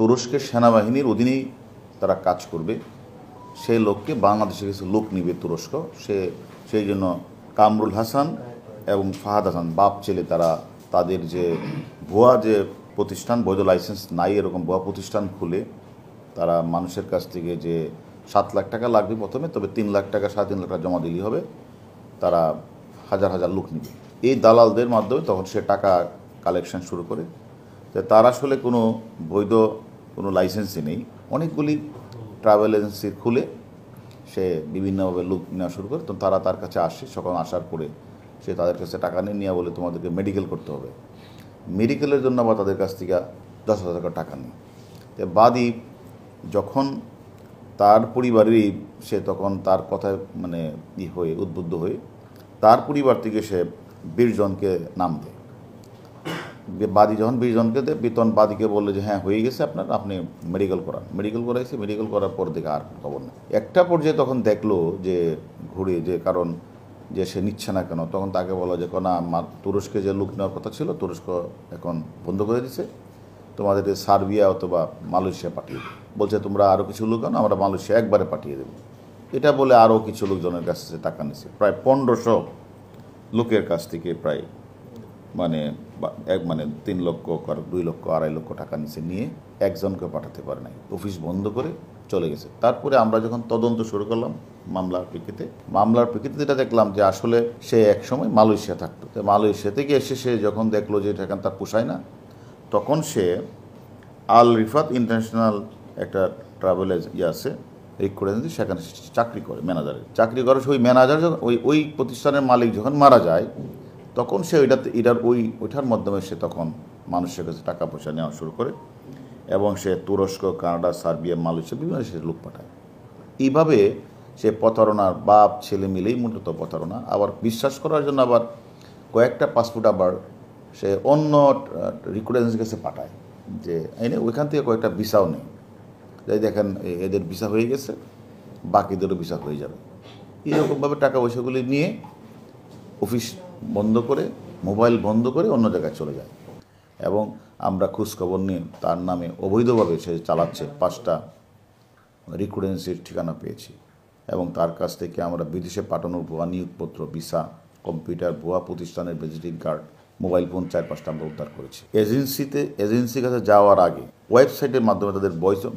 তুরস্কের সেনাবাহিনীর অধীনেই তারা কাজ করবে সেই লোককে বাংলাদেশে কিছু লোক নিবে তুরস্ক সে সেই জন্য কামরুল হাসান এবং ফাহাদ হাসান বাপ ছেলে তারা তাদের যে ভুয়া যে প্রতিষ্ঠান বৈধ লাইসেন্স নাই এরকম ভুয়া প্রতিষ্ঠান খুলে তারা মানুষের কাছ থেকে যে সাত লাখ টাকা লাগবে প্রথমে তবে তিন লাখ টাকা সাড়ে তিন লাখ টাকা জমা দিলেই হবে তারা হাজার হাজার লোক নেবে এই দালালদের মাধ্যমে তখন সে টাকা কালেকশন শুরু করে তার আসলে কোনো বৈধ কোনো লাইসেন্সই নেই অনেকগুলি ট্রাভেল এজেন্সি খুলে সে বিভিন্নভাবে লুক নেওয়া শুরু করে তো তারা তার কাছে আসে সকল আসার পরে সে তাদের কাছে টাকা নিয়ে নেওয়া বলে তোমাদেরকে মেডিকেল করতে হবে মেডিকেলের জন্য আবার তাদের কাছ থেকে দশ হাজার টাকা টাকা নিই তো বাদী যখন তার পরিবারেরই সে তখন তার কথায় মানে ই হয়ে উদ্বুদ্ধ হয়ে তার পরিবার থেকে সে বীরজনকে নাম দেয় বাদী যখন বিশ জনকে দেয় বিতন বাদীকে বললো যে হ্যাঁ হয়ে গেছে আপনার আপনি মেডিকেল করান মেডিকেল করাইছে মেডিকেল করার পর দেখে আর খবর নেই একটা পর্যায়ে তখন দেখলো যে ঘুরে যে কারণ যে সে নিচ্ছে না কেন তখন তাকে বলো যে না তুরস্কে যে লুক নেওয়ার কথা ছিল তুরস্ক এখন বন্ধ করে দিছে তোমাদের সার্বিয়া অথবা মালয়েশিয়া পাঠিয়ে বলছে তোমরা আরও কিছু লোক আনো আমরা মালয়েশিয়া একবারে পাঠিয়ে দেবো এটা বলে আরও কিছু লোকজনের কাছ থেকে টাকা নিছে প্রায় পনেরোশো লোকের কাছ থেকে প্রায় মানে এক মানে তিন লক্ষ দুই লক্ষ আড়াই লক্ষ টাকা নিচে নিয়ে একজনকে পাঠাতে পারে নাই অফিস বন্ধ করে চলে গেছে তারপরে আমরা যখন তদন্ত শুরু করলাম মামলার প্রেক্ষিতে মামলার প্রেক্ষিতে যেটা দেখলাম যে আসলে সে এক সময় মালয়েশিয়া থাকতো তো মালয়েশিয়াতে গিয়ে এসে সে যখন দেখলো যে এটা তার পোষায় না তখন সে আল রিফাত ইন্টারন্যাশনাল একটা ট্রাভেল ইয়ে আছে এই করে দিয়েছে সেখানে চাকরি করে ম্যানেজারের চাকরি করে সে ওই ম্যানেজার যখন ওই ওই প্রতিষ্ঠানের মালিক যখন মারা যায় তখন সে ওইটাতে এটার ওই ওইটার মাধ্যমে সে তখন মানুষের কাছে টাকা পয়সা নেওয়া শুরু করে এবং সে তুরস্ক কানাডা সার্বিয়া মালয়েশিয়া বিভিন্ন দেশে লোক পাঠায় এইভাবে সে প্রতারণার বাপ ছেলে মিলেই মূলত প্রতারণা আবার বিশ্বাস করার জন্য আবার কয়েকটা পাসপোর্ট আবার সে অন্য রিক্রুটেন্সের কাছে পাঠায় যে এনে ওইখান থেকে কয়েকটা ভিসাও নেই যাই দেখেন এদের ভিসা হয়ে গেছে বাকিদেরও ভিসা হয়ে যাবে এইরকমভাবে টাকা পয়সাগুলি নিয়ে অফিস বন্ধ করে মোবাইল বন্ধ করে অন্য জায়গায় চলে যায় এবং আমরা খোঁজখবর নিয়ে তার নামে অবৈধভাবে সে চালাচ্ছে পাঁচটা রিকুডেন্সির ঠিকানা পেয়েছি এবং তার কাছ থেকে আমরা বিদেশে পাঠানোর ভুয়া নিয়োগপত্র ভিসা কম্পিউটার ভুয়া প্রতিষ্ঠানের ভিজিটিং কার্ড মোবাইল ফোন চার পাঁচটা আমরা উদ্ধার করেছি এজেন্সিতে এজেন্সির কাছে যাওয়ার আগে ওয়েবসাইটের মাধ্যমে তাদের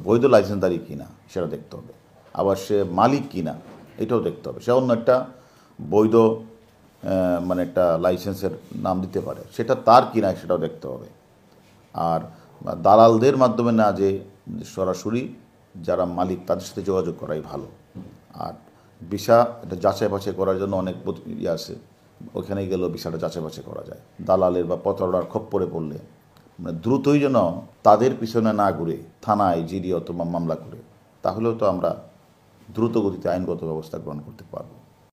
বৈধ লাইসেন্সদারি কিনা সেটা দেখতে হবে আবার সে মালিক কিনা এটাও দেখতে হবে সে অন্য একটা বৈধ মানে একটা লাইসেন্সের নাম দিতে পারে সেটা তার কি না সেটাও দেখতে হবে আর দালালদের মাধ্যমে না যে সরাসরি যারা মালিক তাদের সাথে যোগাযোগ করাই ভালো আর বিষা এটা যাচাই বাছাই করার জন্য অনেক ইয়ে আছে ওখানে গেলেও বিষাটা যাচাই বাছাই করা যায় দালালের বা প্রতারণার খপ্পরে পড়লে মানে দ্রুতই যেন তাদের পিছনে না ঘুরে থানায় জিডি অথবা মামলা করে তাহলেও তো আমরা দ্রুত গতিতে আইনগত ব্যবস্থা গ্রহণ করতে পারবো